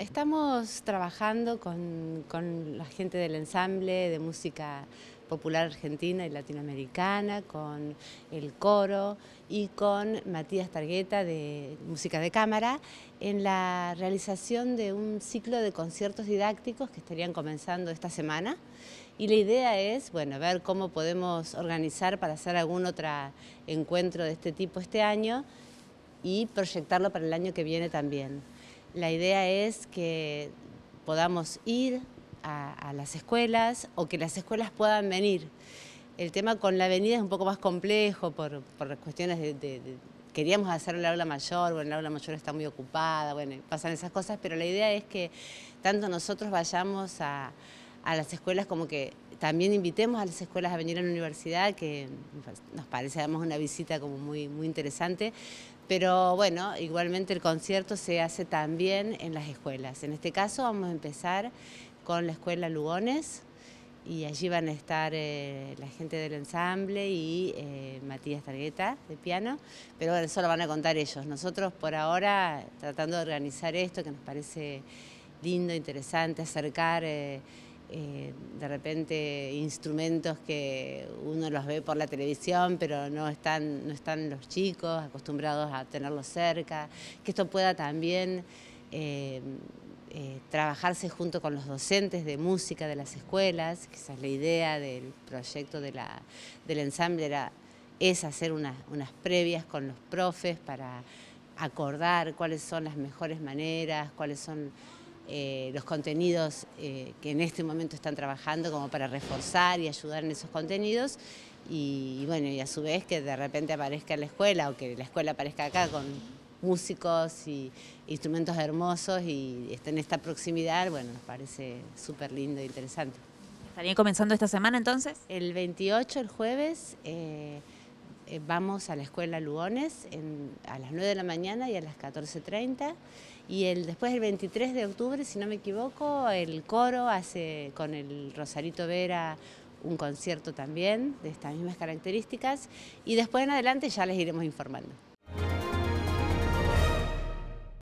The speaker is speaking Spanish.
Estamos trabajando con, la gente del ensamble de música popular argentina y latinoamericana, con el coro y con Matías Targueta de música de cámara en la realización de un ciclo de conciertos didácticos que estarían comenzando esta semana. Y la idea es, bueno, ver cómo podemos organizar para hacer algún otro encuentro de este tipo este año y proyectarlo para el año que viene también. La idea es que podamos ir a, las escuelas o que las escuelas puedan venir. El tema con la avenida es un poco más complejo por, cuestiones de, queríamos hacer el aula mayor, bueno, el aula mayor está muy ocupada, bueno, pasan esas cosas, pero la idea es que tanto nosotros vayamos a las escuelas como que también invitemos a las escuelas a venir a la universidad, que pues, nos parece además una visita como muy, muy interesante, pero bueno, igualmente el concierto se hace también en las escuelas. En este caso vamos a empezar con la escuela Lugones y allí van a estar eh, la gente del ensamble y eh, Matías Targueta de piano, pero eso lo van a contar ellos. Nosotros por ahora tratando de organizar esto que nos parece lindo, interesante, acercar... Eh, eh, de repente instrumentos que uno los ve por la televisión, pero no están, no están los chicos acostumbrados a tenerlos cerca, que esto pueda también eh, eh, trabajarse junto con los docentes de música de las escuelas, quizás la idea del proyecto de la, del ensamble era, es hacer unas, unas previas con los profes para acordar cuáles son las mejores maneras, cuáles son eh, los contenidos eh, que en este momento están trabajando como para reforzar y ayudar en esos contenidos y, bueno, y a su vez que de repente aparezca en la escuela o que la escuela aparezca acá con músicos y instrumentos hermosos y esté en esta proximidad, bueno, nos parece súper lindo e interesante. ¿Estaría comenzando esta semana entonces? El 28, el jueves, eh, eh, vamos a la escuela luones a las 9 de la mañana y a las 14.30 y el, después el 23 de octubre, si no me equivoco, el coro hace con el Rosarito Vera un concierto también de estas mismas características y después en adelante ya les iremos informando.